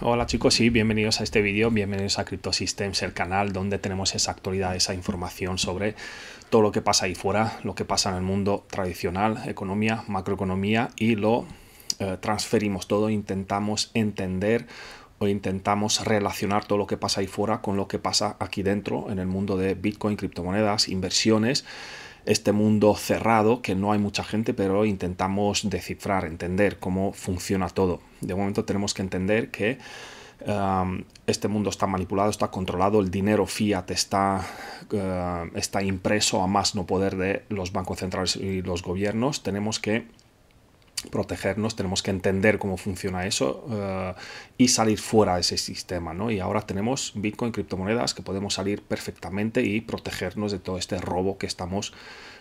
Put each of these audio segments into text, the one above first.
Hola chicos y bienvenidos a este vídeo, bienvenidos a CryptoSystems, el canal donde tenemos esa actualidad, esa información sobre todo lo que pasa ahí fuera, lo que pasa en el mundo tradicional, economía, macroeconomía y lo eh, transferimos todo, intentamos entender o intentamos relacionar todo lo que pasa ahí fuera con lo que pasa aquí dentro en el mundo de Bitcoin, criptomonedas, inversiones este mundo cerrado que no hay mucha gente, pero intentamos descifrar, entender cómo funciona todo. De momento tenemos que entender que um, este mundo está manipulado, está controlado, el dinero fiat está, uh, está impreso a más no poder de los bancos centrales y los gobiernos. Tenemos que protegernos, tenemos que entender cómo funciona eso eh, y salir fuera de ese sistema, ¿no? Y ahora tenemos Bitcoin, criptomonedas, que podemos salir perfectamente y protegernos de todo este robo que estamos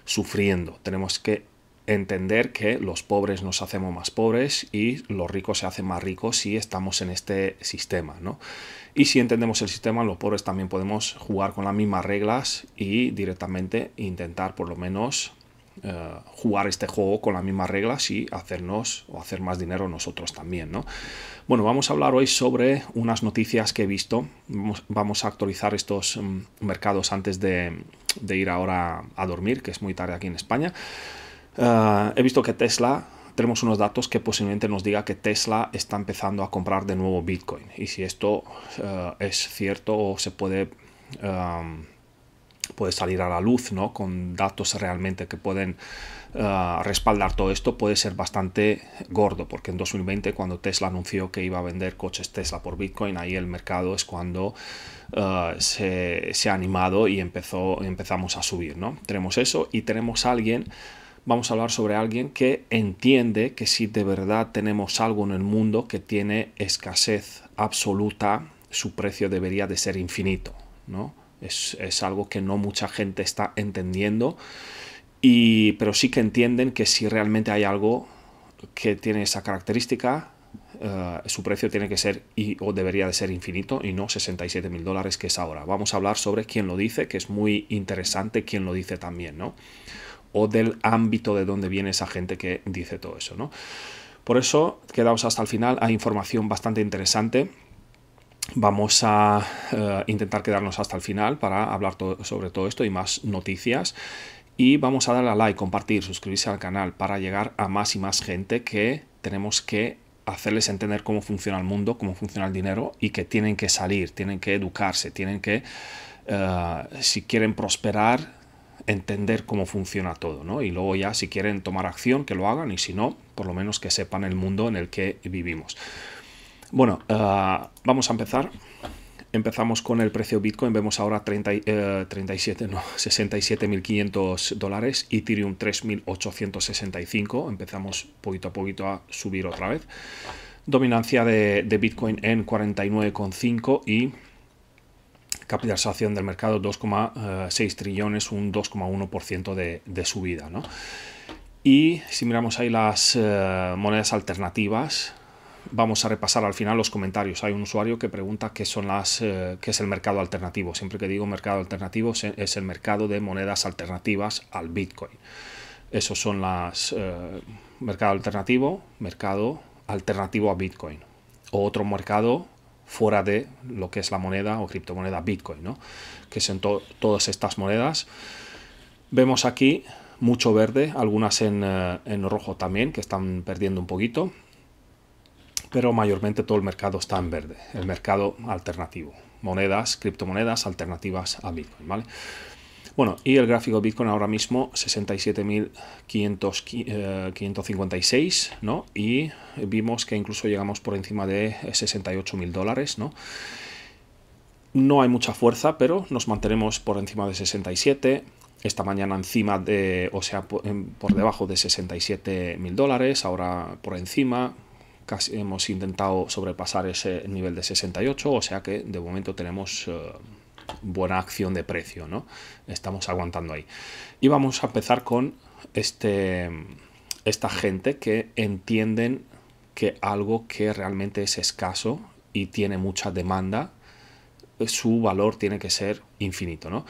sufriendo. Tenemos que entender que los pobres nos hacemos más pobres y los ricos se hacen más ricos si estamos en este sistema, ¿no? Y si entendemos el sistema, los pobres también podemos jugar con las mismas reglas y directamente intentar por lo menos eh, jugar este juego con las mismas reglas y hacernos o hacer más dinero nosotros también, Bueno, vamos a hablar hoy sobre unas noticias que he visto. Vamos, a actualizar estos mm, mercados antes de, ir ahora a dormir, que es muy tarde aquí en España. Eh, he visto que Tesla tenemos unos datos que posiblemente nos diga que Tesla está empezando a comprar de nuevo Bitcoin. Y si esto eh, es cierto o se puede puede salir a la luz, ¿no? Con datos realmente que pueden ah, respaldar todo esto, puede ser bastante gordo, porque en 2020, cuando Tesla anunció que iba a vender coches Tesla por Bitcoin, ahí el mercado es cuando ah, se, ha animado y empezó, empezamos a subir, ¿no? Tenemos eso y tenemos alguien vamos a hablar sobre alguien que entiende que si de verdad tenemos algo en el mundo que tiene escasez absoluta, su precio debería de ser infinito, ¿no? Es, algo que no mucha gente está entendiendo, y, pero sí que entienden que si realmente hay algo que tiene esa característica, eh, su precio tiene que ser y, o debería de ser infinito y no 67 mil dólares que es ahora. Vamos a hablar sobre quién lo dice, que es muy interesante quién lo dice también, ¿no? O del ámbito de dónde viene esa gente que dice todo eso, ¿no? Por eso, quedaos hasta el final, hay información bastante interesante Vamos a eh, intentar quedarnos hasta el final para hablar sobre todo esto y más noticias. Y vamos a darle a like, compartir, suscribirse al canal para llegar a más y más gente que tenemos que hacerles entender cómo funciona el mundo, cómo funciona el dinero y que tienen que salir, tienen que educarse, tienen que, eh, si quieren prosperar, entender cómo funciona todo, ¿no? Y luego ya si quieren tomar acción, que lo hagan y si no, por lo menos que sepan el mundo en el que vivimos. Bueno, eh, vamos a empezar. Empezamos con el precio Bitcoin, vemos ahora 30, 37, eh, no, 67.500 dólares, Ethereum 3.865, empezamos poquito a poquito a subir otra vez. Dominancia de, Bitcoin en 49,5 y capitalización del mercado 2,6 eh, trillones, un 2,1% de, de, subida. Y si miramos ahí las monedas alternativas, vamos a repasar al final los comentarios. Hay un usuario que pregunta qué, son las, eh, qué es el mercado alternativo. Siempre que digo mercado alternativo es el mercado de monedas alternativas al Bitcoin. Esos son las eh, mercado alternativo, mercado alternativo a Bitcoin. O otro mercado fuera de lo que es la moneda o criptomoneda Bitcoin, que son todas estas monedas. Vemos aquí mucho verde, algunas en, eh, en rojo también, que están perdiendo un poquito pero mayormente todo el mercado está en verde, el mercado alternativo, monedas, criptomonedas alternativas a Bitcoin, ¿vale? Bueno, y el gráfico de Bitcoin ahora mismo 67.556, eh, ¿no? Y vimos que incluso llegamos por encima de 68.000 eh, dólares, ¿no? No hay mucha fuerza, pero nos mantenemos por encima de 67. Esta mañana encima de, o sea, em, por, debajo de 67.000 dólares, ahora por encima, hemos intentado sobrepasar ese nivel de 68, o sea que de momento tenemos eh, buena acción de precio, ¿no? Estamos aguantando ahí. Y vamos a empezar con este, esta gente que entienden que algo que realmente es escaso y tiene mucha demanda, eh, su valor tiene que ser infinito, ¿no?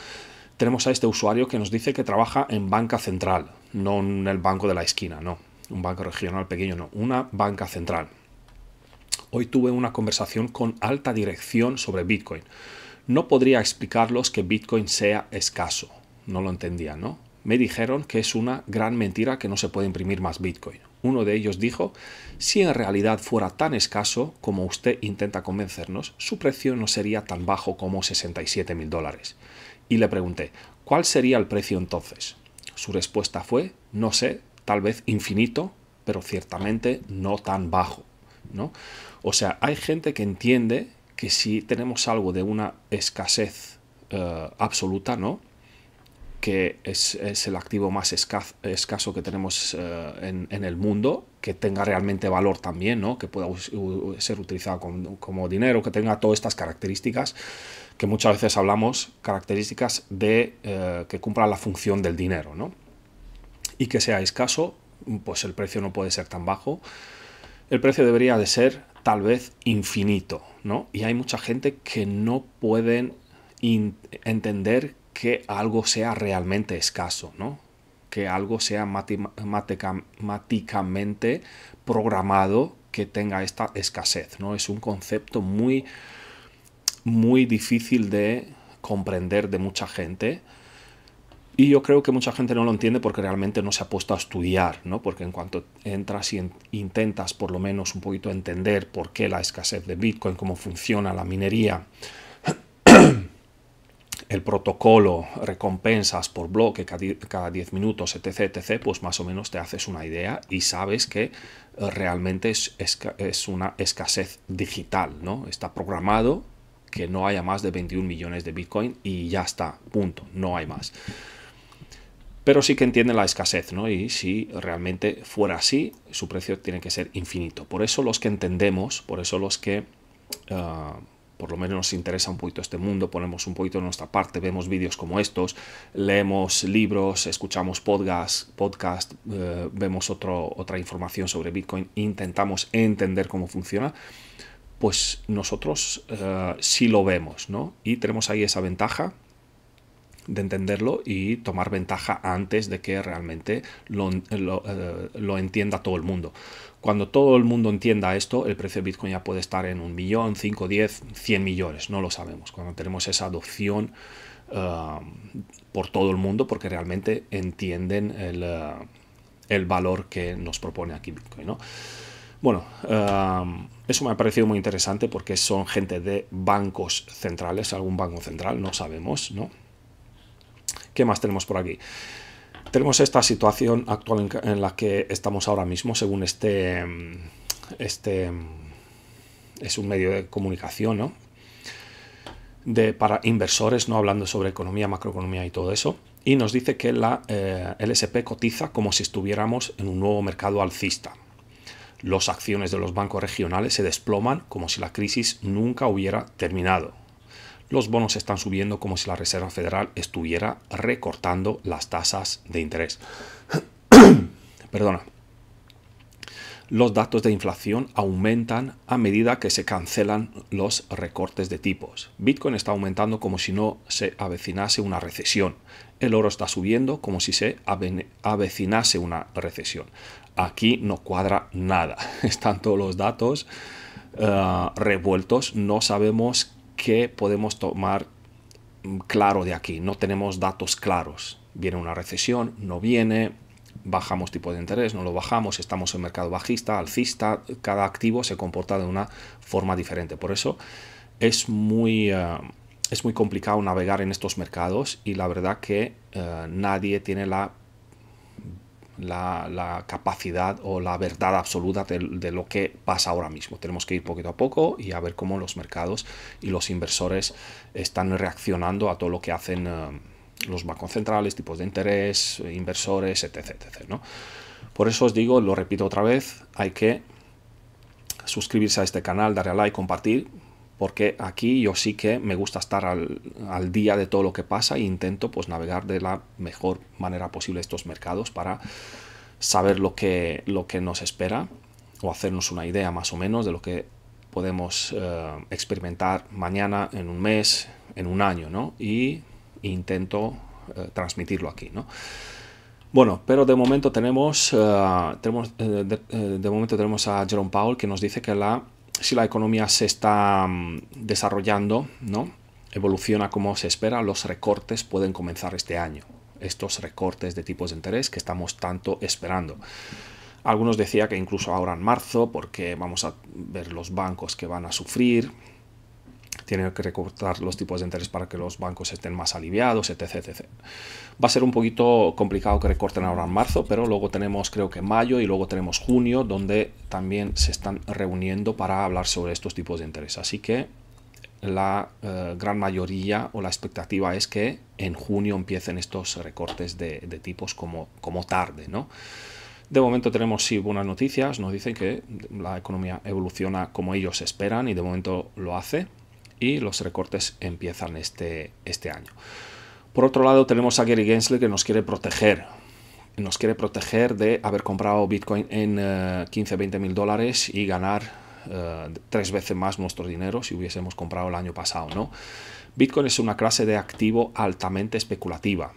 Tenemos a este usuario que nos dice que trabaja en banca central, no en el banco de la esquina, no un banco regional pequeño, no, una banca central. Hoy tuve una conversación con alta dirección sobre Bitcoin. No podría explicarlos que Bitcoin sea escaso. No lo entendía, ¿no? Me dijeron que es una gran mentira que no se puede imprimir más Bitcoin. Uno de ellos dijo, si en realidad fuera tan escaso como usted intenta convencernos, su precio no sería tan bajo como 67 mil dólares. Y le pregunté, ¿cuál sería el precio entonces? Su respuesta fue, no sé, tal vez infinito, pero ciertamente no tan bajo. ¿no? O sea, hay gente que entiende que si tenemos algo de una escasez eh, absoluta, ¿no? que es, el activo más escaso que tenemos eh, en, el mundo, que tenga realmente valor también, ¿no? que pueda ser utilizado como, dinero, que tenga todas estas características, que muchas veces hablamos, características de eh, que cumplan la función del dinero. ¿no? y que sea escaso, pues el precio no puede ser tan bajo. El precio debería de ser tal vez infinito, ¿no? Y hay mucha gente que no pueden entender que algo sea realmente escaso, ¿no? Que algo sea matemáticamente programado que tenga esta escasez, ¿no? Es un concepto muy, muy difícil de comprender de mucha gente y yo creo que mucha gente no lo entiende porque realmente no se ha puesto a estudiar, ¿no? Porque en cuanto entras y intentas por lo menos un poquito entender por qué la escasez de Bitcoin, cómo funciona la minería, el protocolo, recompensas por bloque cada 10 minutos, etc., etc., pues más o menos te haces una idea y sabes que eh, realmente es, es una escasez digital, ¿no? Está programado que no haya más de 21 millones de Bitcoin y ya está, punto, no hay más pero sí que entiende la escasez, ¿no? Y si realmente fuera así, su precio tiene que ser infinito. Por eso los que entendemos, por eso los que eh, por lo menos nos interesa un poquito este mundo, ponemos un poquito nuestra parte, vemos vídeos como estos, leemos libros, escuchamos podcasts, podcast, eh, vemos otra información sobre Bitcoin, intentamos entender cómo funciona, pues nosotros eh, sí lo vemos, ¿no? Y tenemos ahí esa ventaja de entenderlo y tomar ventaja antes de que realmente lo, eh, lo, entienda todo el mundo. Cuando todo el mundo entienda esto, el precio de Bitcoin ya puede estar en un millón, cinco diez cien millones, no lo sabemos. Cuando tenemos esa adopción um, por todo el mundo, porque realmente entienden el, eh, el valor que nos propone aquí Bitcoin. ¿no? Bueno, um, eso me ha parecido muy interesante porque son gente de bancos centrales, algún banco central, no sabemos, ¿no? ¿Qué más tenemos por aquí? Tenemos esta situación actual en, la que estamos ahora mismo, según este, mm, este mm, es un medio de comunicación, De, para inversores, ¿no? hablando sobre economía, macroeconomía y todo eso. Y nos dice que la eh, LSP cotiza como si estuviéramos en un nuevo mercado alcista. Las acciones de los bancos regionales se desploman como si la crisis nunca hubiera terminado los bonos están subiendo como si la Reserva Federal estuviera recortando las tasas de interés. Perdona. Los datos de inflación aumentan a medida que se cancelan los recortes de tipos. Bitcoin está aumentando como si no se avecinase una recesión. El oro está subiendo como si se avecinase una recesión. Aquí no cuadra nada. Están todos los datos eh, revueltos. No sabemos que podemos tomar mm, claro de aquí. No tenemos datos claros. Viene una recesión, no viene, bajamos tipo de interés, no lo bajamos, estamos en mercado bajista, alcista, cada activo se comporta de una forma diferente. Por eso es muy, eh, es muy complicado navegar en estos mercados y la verdad que eh, nadie tiene la la, capacidad o la verdad absoluta de, lo que pasa ahora mismo. Tenemos que ir poquito a poco y a ver cómo los mercados y los inversores están reaccionando a todo lo que hacen eh, los bancos centrales, tipos de interés, inversores, etc. etc Por eso os digo, lo repito otra vez, hay que suscribirse a este canal, darle a like, compartir, porque aquí yo sí que me gusta estar al, día de todo lo que pasa e intento pues navegar de la mejor manera posible estos mercados para saber lo que, lo que nos espera o hacernos una idea más o menos de lo que podemos eh, experimentar mañana, en un mes, en un año, ¿no? Y intento eh, transmitirlo aquí, ¿no? Bueno, pero de momento tenemos, eh, tenemos de, momento tenemos a Jerome Powell que nos dice que la si la economía se está mm, desarrollando, ¿no? evoluciona como se espera, los recortes pueden comenzar este año. Estos recortes de tipos de interés que estamos tanto esperando. Algunos decían que incluso ahora en marzo, porque vamos a ver los bancos que van a sufrir, tienen que recortar los tipos de interés para que los bancos estén más aliviados, etc, Va a ser un poquito complicado que recorten ahora en marzo, pero luego tenemos creo que mayo y luego tenemos junio, donde también se están reuniendo para hablar sobre estos tipos de interés. Así que la eh, gran mayoría o la expectativa es que en junio empiecen estos recortes de, tipos como, como tarde, ¿no? De momento tenemos sí buenas noticias, nos dicen que la economía evoluciona como ellos esperan y de momento lo hace y los recortes empiezan este, este año. Por otro lado, tenemos a Gary Gensler que nos quiere proteger. Nos quiere proteger de haber comprado Bitcoin en 15-20 eh, mil dólares y ganar eh, tres veces más nuestro dinero si hubiésemos comprado el año pasado, ¿no? Bitcoin es una clase de activo altamente especulativa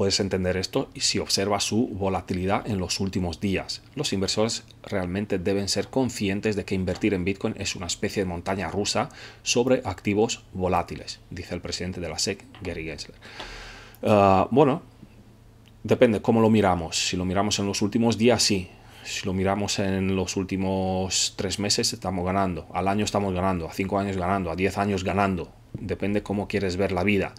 puedes entender esto si observas su volatilidad en los últimos días. Los inversores realmente deben ser conscientes de que invertir en Bitcoin es una especie de montaña rusa sobre activos volátiles, dice el presidente de la SEC, Gary Gensler. Ah, bueno, depende cómo lo miramos. Si lo miramos en los últimos días, sí. Si lo miramos en los últimos tres meses, estamos ganando. Al año estamos ganando, a cinco años ganando, a diez años ganando. Depende cómo quieres ver la vida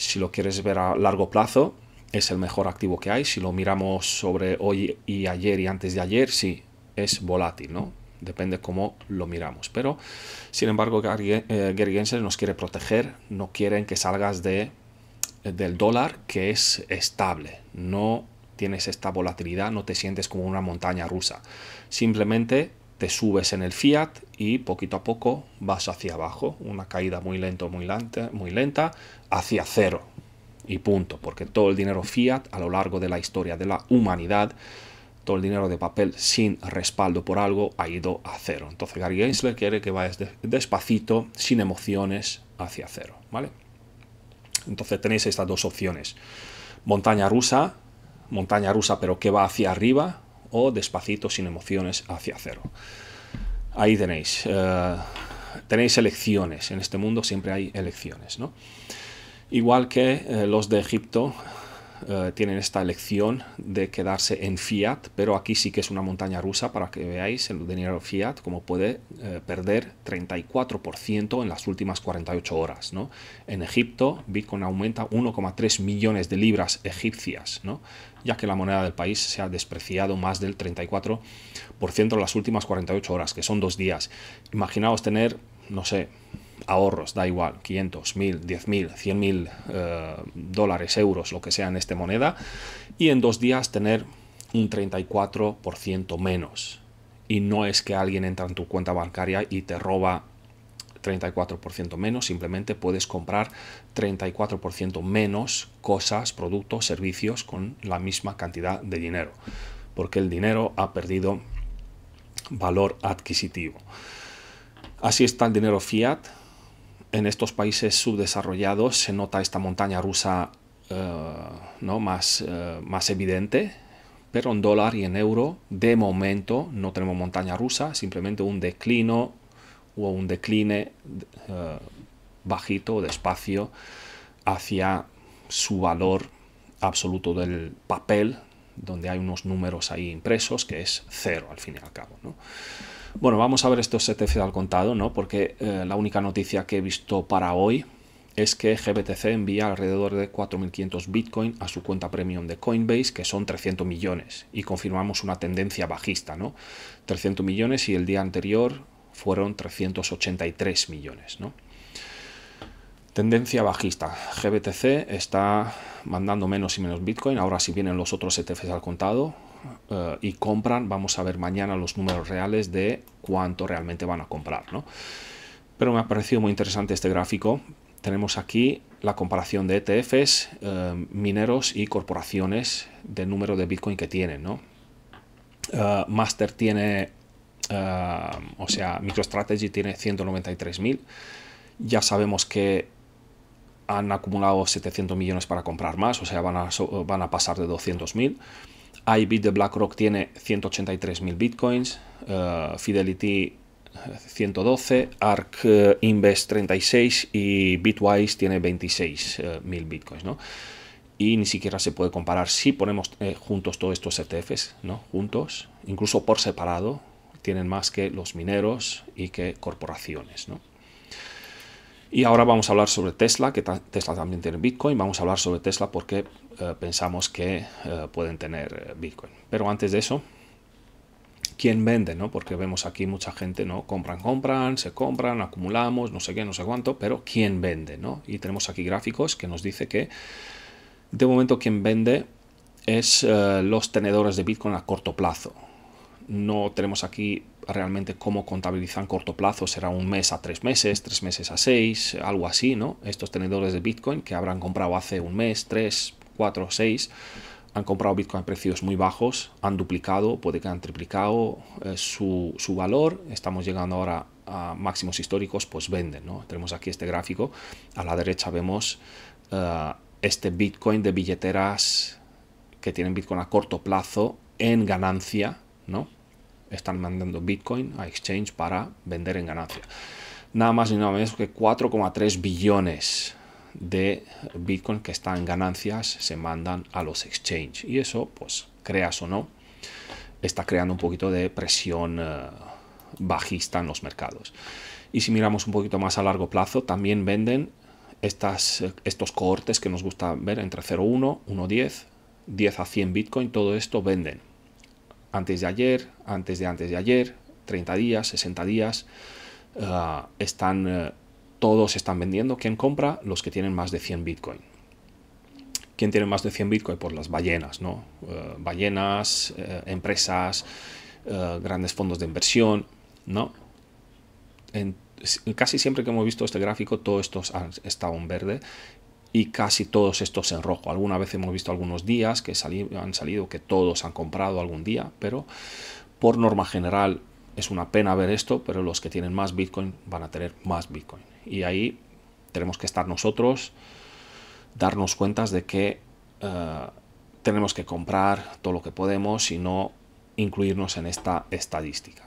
si lo quieres ver a largo plazo, es el mejor activo que hay. Si lo miramos sobre hoy y ayer y antes de ayer, sí, es volátil, ¿no? Depende cómo lo miramos. Pero, sin embargo, Gary, eh, nos quiere proteger, no quieren que salgas de, del dólar que es estable, no tienes esta volatilidad, no te sientes como una montaña rusa. Simplemente te subes en el fiat y poquito a poco vas hacia abajo, una caída muy lenta, muy lenta, muy lenta, hacia cero y punto, porque todo el dinero fiat a lo largo de la historia de la humanidad, todo el dinero de papel sin respaldo por algo ha ido a cero. Entonces Gary Gensler quiere que vayas despacito, sin emociones, hacia cero, ¿vale? Entonces tenéis estas dos opciones. Montaña rusa, montaña rusa pero que va hacia arriba, o despacito, sin emociones, hacia cero. Ahí tenéis. Eh, tenéis elecciones. En este mundo siempre hay elecciones, ¿no? Igual que eh, los de Egipto eh, tienen esta elección de quedarse en fiat, pero aquí sí que es una montaña rusa para que veáis el dinero fiat como puede eh, perder 34% en las últimas 48 horas. ¿no? En Egipto, Bitcoin aumenta 1,3 millones de libras egipcias, ¿no? ya que la moneda del país se ha despreciado más del 34% en las últimas 48 horas, que son dos días. Imaginaos tener, no sé, ahorros, da igual, 500, 1000, 10.000, 100.000 dólares, euros, lo que sea en esta moneda, y en dos días tener un 34% menos. Y no es que alguien entra en tu cuenta bancaria y te roba 34% menos, simplemente puedes comprar 34% menos cosas, productos, servicios con la misma cantidad de dinero, porque el dinero ha perdido valor adquisitivo. Así está el dinero fiat, en estos países subdesarrollados se nota esta montaña rusa eh, ¿no? más, eh, más evidente, pero en dólar y en euro de momento no tenemos montaña rusa, simplemente un declino o un decline eh, bajito o despacio, hacia su valor absoluto del papel, donde hay unos números ahí impresos, que es cero al fin y al cabo. ¿no? Bueno, vamos a ver estos ETFs al contado, ¿no? Porque eh, la única noticia que he visto para hoy es que GBTC envía alrededor de 4.500 Bitcoin a su cuenta premium de Coinbase, que son 300 millones, y confirmamos una tendencia bajista, ¿no? 300 millones y el día anterior fueron 383 millones, ¿no? Tendencia bajista. GBTC está mandando menos y menos Bitcoin. Ahora si vienen los otros ETFs al contado, eh, y compran, vamos a ver mañana los números reales de cuánto realmente van a comprar, Pero me ha parecido muy interesante este gráfico. Tenemos aquí la comparación de ETFs, eh, mineros y corporaciones del número de Bitcoin que tienen, ¿no? Eh, Master tiene, o sea, MicroStrategy tiene 193.000. Ya sabemos que han acumulado 700 millones para comprar más, o sea, van a, van a pasar de 200.000 iBit de BlackRock tiene 183.000 bitcoins, eh, Fidelity 112, eh, ARK eh, Invest 36 y Bitwise tiene 26.000 bitcoins, Y ni siquiera se puede comparar si ponemos juntos todos estos ETFs, ¿no? Juntos, incluso por separado, tienen más que los mineros y que corporaciones, ¿no? Y ahora vamos a hablar sobre Tesla, que Tesla también tiene Bitcoin. Vamos a hablar sobre Tesla porque eh, pensamos que eh, pueden tener eh, Bitcoin. Pero antes de eso, ¿quién vende? ¿no? Porque vemos aquí mucha gente, ¿no? Compran, compran, se compran, acumulamos, no sé qué, no sé cuánto, pero ¿quién vende? ¿no? Y tenemos aquí gráficos que nos dice que de momento quien vende es los tenedores de Bitcoin a corto plazo. No tenemos aquí realmente cómo contabilizan corto plazo, será un mes a tres meses, tres meses a seis, algo así, ¿no? Estos tenedores de Bitcoin que habrán comprado hace un mes, tres, 4 o 6 han comprado Bitcoin a precios muy bajos, han duplicado, puede que han triplicado eh, su, valor, estamos llegando ahora a máximos históricos, pues venden. ¿no? Tenemos aquí este gráfico, a la derecha vemos eh, este Bitcoin de billeteras que tienen Bitcoin a corto plazo en ganancia, ¿no? Están mandando Bitcoin a exchange para vender en ganancia. Nada más ni nada menos que 4,3 billones de Bitcoin que está en ganancias se mandan a los exchange. Y eso, pues, creas o no, está creando un poquito de presión eh, bajista en los mercados. Y si miramos un poquito más a largo plazo, también venden estas, estos cohortes que nos gusta ver entre 0,1, 1,10, 10 a 100 Bitcoin, todo esto venden. Antes de ayer, antes de antes de ayer, 30 días, 60 días, eh, están eh, todos están vendiendo. ¿Quién compra? Los que tienen más de 100 Bitcoin. ¿Quién tiene más de 100 Bitcoin? por las ballenas, ¿no? Eh, ballenas, eh, empresas, eh, grandes fondos de inversión, ¿no? casi siempre que hemos visto este gráfico, todos estos han ah, estado en verde y casi todos estos en rojo. Alguna vez hemos visto algunos días que han salido que todos han comprado algún día, pero por norma general es una pena ver esto, pero los que tienen más Bitcoin van a tener más Bitcoin. Y ahí tenemos que estar nosotros, darnos cuentas de que eh, tenemos que comprar todo lo que podemos y no incluirnos en esta estadística.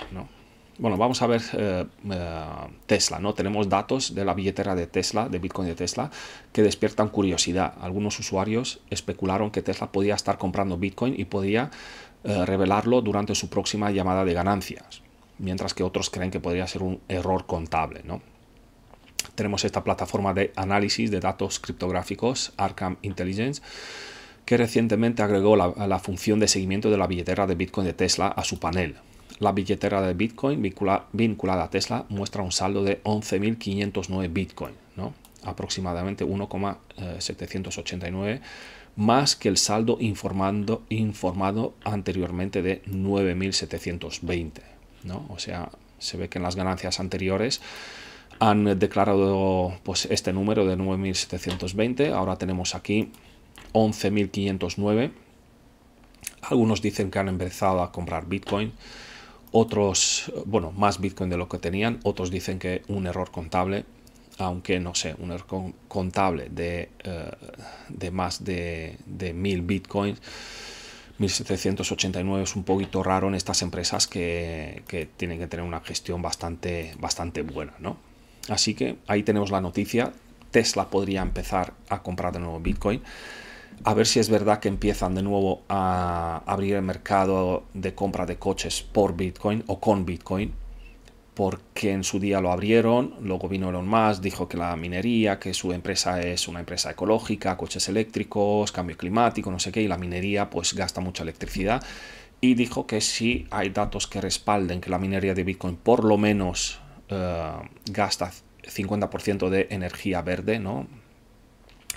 Bueno, vamos a ver eh, eh, Tesla, ¿no? Tenemos datos de la billetera de Tesla, de Bitcoin de Tesla, que despiertan curiosidad. Algunos usuarios especularon que Tesla podía estar comprando Bitcoin y podía revelarlo durante su próxima llamada de ganancias, mientras que otros creen que podría ser un error contable, ¿no? tenemos esta plataforma de análisis de datos criptográficos, Arkham Intelligence, que recientemente agregó la, función de seguimiento de la billetera de Bitcoin de Tesla a su panel. La billetera de Bitcoin vinculada a Tesla muestra un saldo de 11.509 Bitcoin, ¿no? aproximadamente 1,789 eh, más que el saldo informando, informado anteriormente de 9.720. ¿no? O sea, se ve que en las ganancias anteriores han declarado pues, este número de 9.720, ahora tenemos aquí 11.509. Algunos dicen que han empezado a comprar Bitcoin, otros, bueno, más Bitcoin de lo que tenían, otros dicen que un error contable, aunque no sé, un error contable eh, de, más de, de 1.000 Bitcoins. 1789 es un poquito raro en estas empresas que, que tienen que tener una gestión bastante, bastante buena, ¿no? Así que ahí tenemos la noticia. Tesla podría empezar a comprar de nuevo Bitcoin. A ver si es verdad que empiezan de nuevo a abrir el mercado de compra de coches por Bitcoin o con Bitcoin. Porque en su día lo abrieron, luego vino más, dijo que la minería, que su empresa es una empresa ecológica, coches eléctricos, cambio climático, no sé qué, y la minería pues gasta mucha electricidad. Y dijo que si hay datos que respalden que la minería de Bitcoin por lo menos eh, gasta 50% de energía verde, ¿no?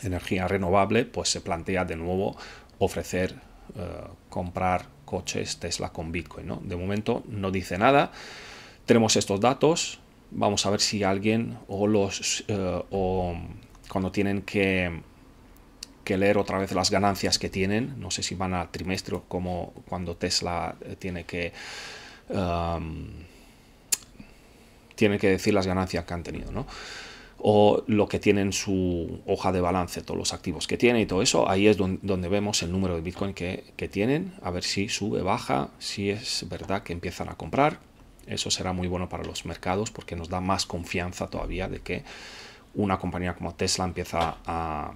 energía renovable, pues se plantea de nuevo ofrecer eh, comprar coches Tesla con Bitcoin. ¿no? De momento no dice nada. Tenemos estos datos. Vamos a ver si alguien o los eh, o cuando tienen que, leer otra vez las ganancias que tienen. No sé si van al trimestre como cuando Tesla tiene que tiene que decir las ganancias que han tenido, ¿no? o lo que tienen su hoja de balance, todos los activos que tiene y todo eso, ahí es donde, vemos el número de Bitcoin que, tienen, a ver si sube, baja, si es verdad que empiezan a comprar. Eso será muy bueno para los mercados porque nos da más confianza todavía de que una compañía como Tesla empieza a,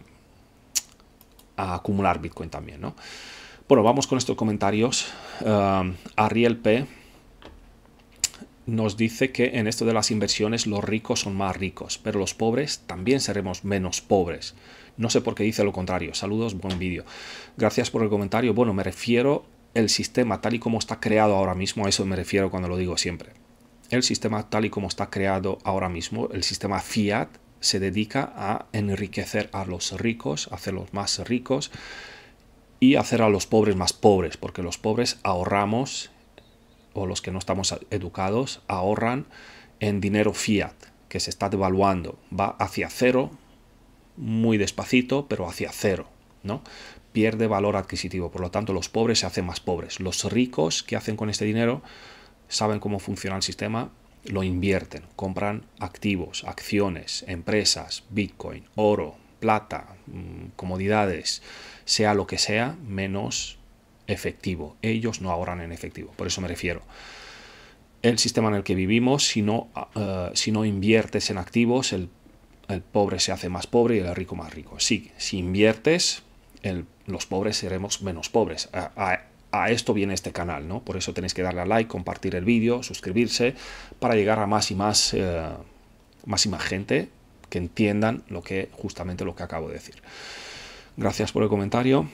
acumular Bitcoin también, ¿no? Bueno, vamos con estos comentarios. a eh, Ariel P nos dice que en esto de las inversiones los ricos son más ricos, pero los pobres también seremos menos pobres. No sé por qué dice lo contrario. Saludos, buen vídeo. Gracias por el comentario. Bueno, me refiero el sistema tal y como está creado ahora mismo, a eso me refiero cuando lo digo siempre. El sistema tal y como está creado ahora mismo, el sistema fiat, se dedica a enriquecer a los ricos, hacerlos más ricos y hacer a los pobres más pobres, porque los pobres ahorramos o los que no estamos educados ahorran en dinero fiat, que se está devaluando. Va hacia cero, muy despacito, pero hacia cero, ¿no? Pierde valor adquisitivo, por lo tanto los pobres se hacen más pobres. Los ricos que hacen con este dinero saben cómo funciona el sistema, lo invierten, compran activos, acciones, empresas, bitcoin, oro, plata, mm, comodidades, sea lo que sea, menos efectivo. Ellos no ahorran en efectivo, por eso me refiero. El sistema en el que vivimos, si no, ah, eh, si no inviertes en activos, el, pobre se hace más pobre y el rico más rico. Sí, si inviertes, el, los pobres seremos menos pobres. A, esto viene este canal, ¿no? Por eso tenéis que darle a like, compartir el vídeo, suscribirse, para llegar a más y más, eh, más y más gente que entiendan lo que justamente lo que acabo de decir. Gracias por el comentario.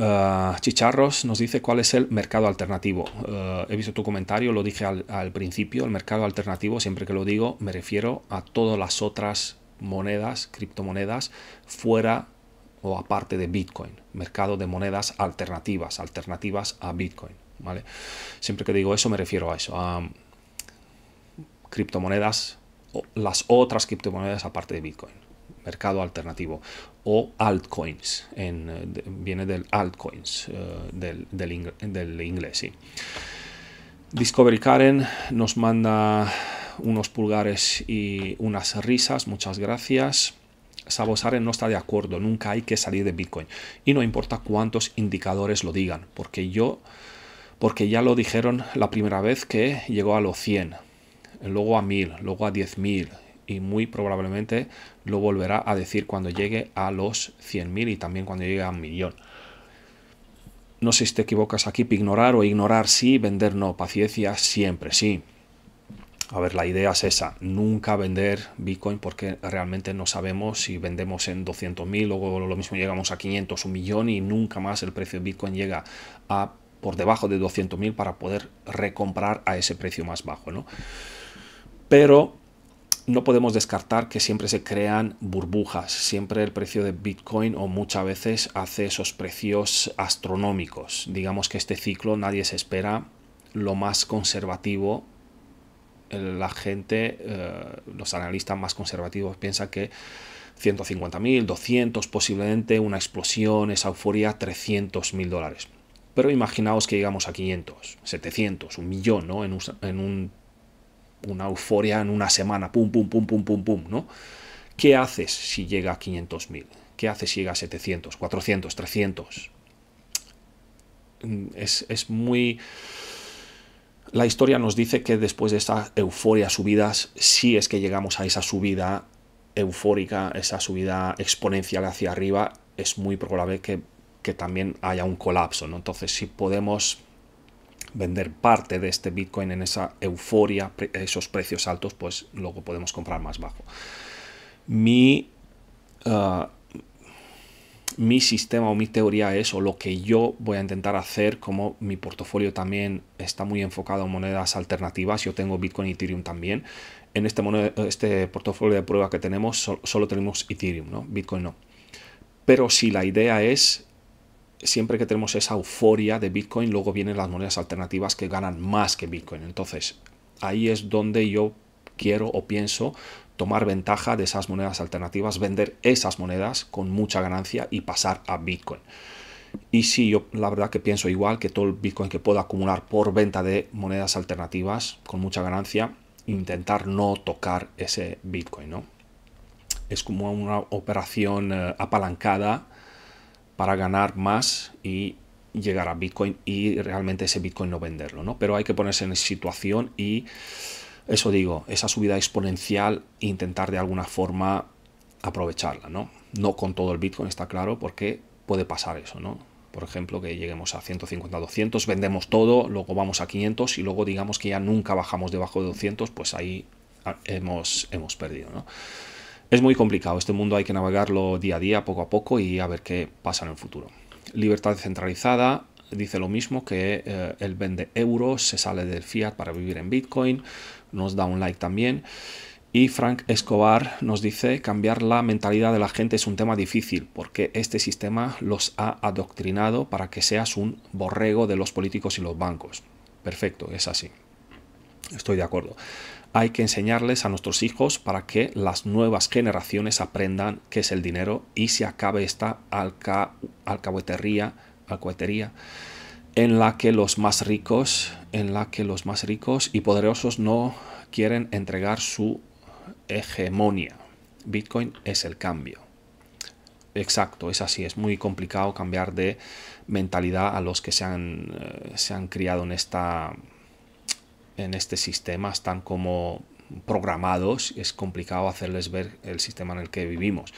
Ah, Chicharros nos dice cuál es el mercado alternativo. Ah, he visto tu comentario, lo dije al, principio. El mercado alternativo, siempre que lo digo, me refiero a todas las otras monedas, criptomonedas, fuera o aparte de Bitcoin. Mercado de monedas alternativas, alternativas a Bitcoin. ¿vale? Siempre que digo eso, me refiero a eso, a criptomonedas, las otras criptomonedas aparte de Bitcoin mercado alternativo o altcoins, en, eh, viene del altcoins eh, del, del, inglés. Sí. Discovery Karen nos manda unos pulgares y unas risas, muchas gracias. Sabosaren no está de acuerdo, nunca hay que salir de Bitcoin. Y no importa cuántos indicadores lo digan, porque yo, porque ya lo dijeron la primera vez que llegó a los 100, luego a 1000, luego a 10.000, y muy probablemente lo volverá a decir cuando llegue a los 100.000 y también cuando llegue a un millón. No sé si te equivocas aquí, ignorar o ignorar sí, vender no, paciencia siempre sí. A ver, la idea es esa, nunca vender Bitcoin porque realmente no sabemos si vendemos en 200.000, luego lo mismo llegamos a 500, un millón y nunca más el precio de Bitcoin llega a por debajo de 200.000 para poder recomprar a ese precio más bajo, ¿no? Pero no podemos descartar que siempre se crean burbujas, siempre el precio de Bitcoin o muchas veces hace esos precios astronómicos. Digamos que este ciclo nadie se espera lo más conservativo la gente, eh, los analistas más conservativos piensan que 150.000, 200 posiblemente, una explosión, esa euforia, 300.000 dólares. Pero imaginaos que llegamos a 500, 700, un millón, ¿no? En un, en un una euforia en una semana, pum, pum, pum, pum, pum, pum, ¿no? ¿Qué haces si llega a 500.000? ¿Qué haces si llega a 700, 400, 300? Es, muy... La historia nos dice que después de esta euforia, subidas, si es que llegamos a esa subida eufórica, esa subida exponencial hacia arriba, es muy probable que, que también haya un colapso, ¿no? Entonces, si podemos vender parte de este Bitcoin en esa euforia, esos precios altos, pues luego podemos comprar más bajo. Mi, uh, mi sistema o mi teoría es, o lo que yo voy a intentar hacer, como mi portafolio también está muy enfocado en monedas alternativas, yo tengo Bitcoin y Ethereum también, en este, este portafolio de prueba que tenemos solo tenemos Ethereum, ¿no? Bitcoin no. Pero si la idea es siempre que tenemos esa euforia de Bitcoin, luego vienen las monedas alternativas que ganan más que Bitcoin. Entonces, ahí es donde yo quiero o pienso tomar ventaja de esas monedas alternativas, vender esas monedas con mucha ganancia y pasar a Bitcoin. Y sí, yo la verdad que pienso igual que todo el Bitcoin que pueda acumular por venta de monedas alternativas con mucha ganancia, intentar no tocar ese Bitcoin, ¿no? Es como una operación eh, apalancada para ganar más y llegar a Bitcoin y realmente ese Bitcoin no venderlo, ¿no? Pero hay que ponerse en situación y eso digo, esa subida exponencial, intentar de alguna forma aprovecharla, ¿no? No con todo el Bitcoin, está claro, porque puede pasar eso, ¿no? Por ejemplo, que lleguemos a 150, 200, vendemos todo, luego vamos a 500 y luego digamos que ya nunca bajamos debajo de 200, pues ahí ah, hemos, hemos perdido, ¿no? Es muy complicado, este mundo hay que navegarlo día a día, poco a poco y a ver qué pasa en el futuro. Libertad descentralizada dice lo mismo que eh, el él vende euros, se sale del fiat para vivir en Bitcoin, nos da un like también. Y Frank Escobar nos dice, cambiar la mentalidad de la gente es un tema difícil porque este sistema los ha adoctrinado para que seas un borrego de los políticos y los bancos. Perfecto, es así. Estoy de acuerdo hay que enseñarles a nuestros hijos para que las nuevas generaciones aprendan qué es el dinero y se acabe esta alca, alcahuetería, en la que los más ricos, en la que los más ricos y poderosos no quieren entregar su hegemonía. Bitcoin es el cambio. Exacto, es así, es muy complicado cambiar de mentalidad a los que se han eh, criado en esta en este sistema están como programados, es complicado hacerles ver el sistema en el que vivimos.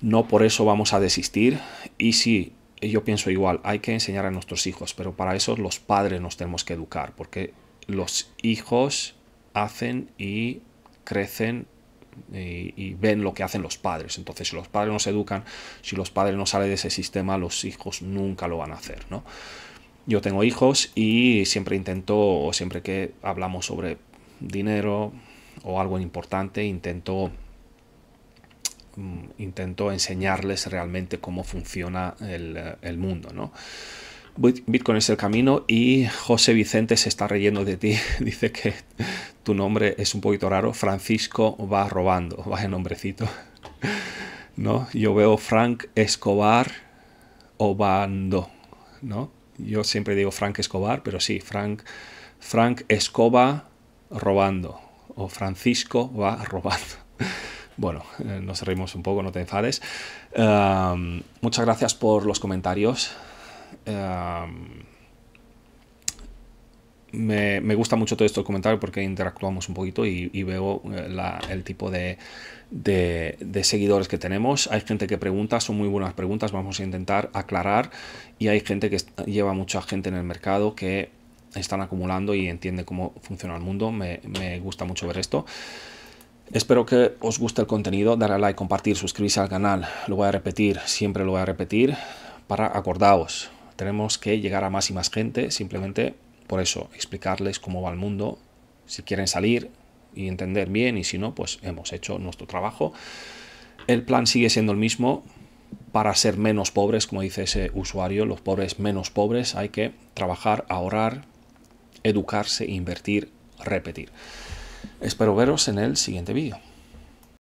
No por eso vamos a desistir y sí, yo pienso igual, hay que enseñar a nuestros hijos, pero para eso los padres nos tenemos que educar, porque los hijos hacen y crecen y, ven lo que hacen los padres. Entonces, si los padres nos educan, si los padres no salen de ese sistema, los hijos nunca lo van a hacer, ¿no? yo tengo hijos y siempre intento, o siempre que hablamos sobre dinero o algo importante, intento mm, intento enseñarles realmente cómo funciona el, eh, mundo, ¿no? Bitcoin es el camino y José Vicente se está reyendo de ti, dice que tu nombre es un poquito raro, Francisco va robando, vaya nombrecito, ¿no? Yo veo Frank Escobar Obando, ¿no? yo siempre digo Frank Escobar, pero sí, Frank, Frank Escoba robando, o Francisco va robando. Bueno, eh, nos reímos un poco, no te enfades. Em, muchas gracias por los comentarios. Em, me, gusta mucho todo esto comentario porque interactuamos un poquito y, veo eh, el tipo de, seguidores que tenemos. Hay gente que pregunta, son muy buenas preguntas, vamos a intentar aclarar. Y hay gente que lleva mucha gente en el mercado que están acumulando y entiende cómo funciona el mundo. Me, gusta mucho ver esto. Espero que os guste el contenido, darle a like, compartir, suscribirse al canal. Lo voy a repetir, siempre lo voy a repetir para acordaos. Tenemos que llegar a más y más gente, simplemente por eso, explicarles cómo va el mundo, si quieren salir y entender bien, y si no, pues hemos hecho nuestro trabajo. El plan sigue siendo el mismo para ser menos pobres, como dice ese usuario, los pobres menos pobres, hay que trabajar, ahorrar, educarse, invertir, repetir. Espero veros en el siguiente vídeo.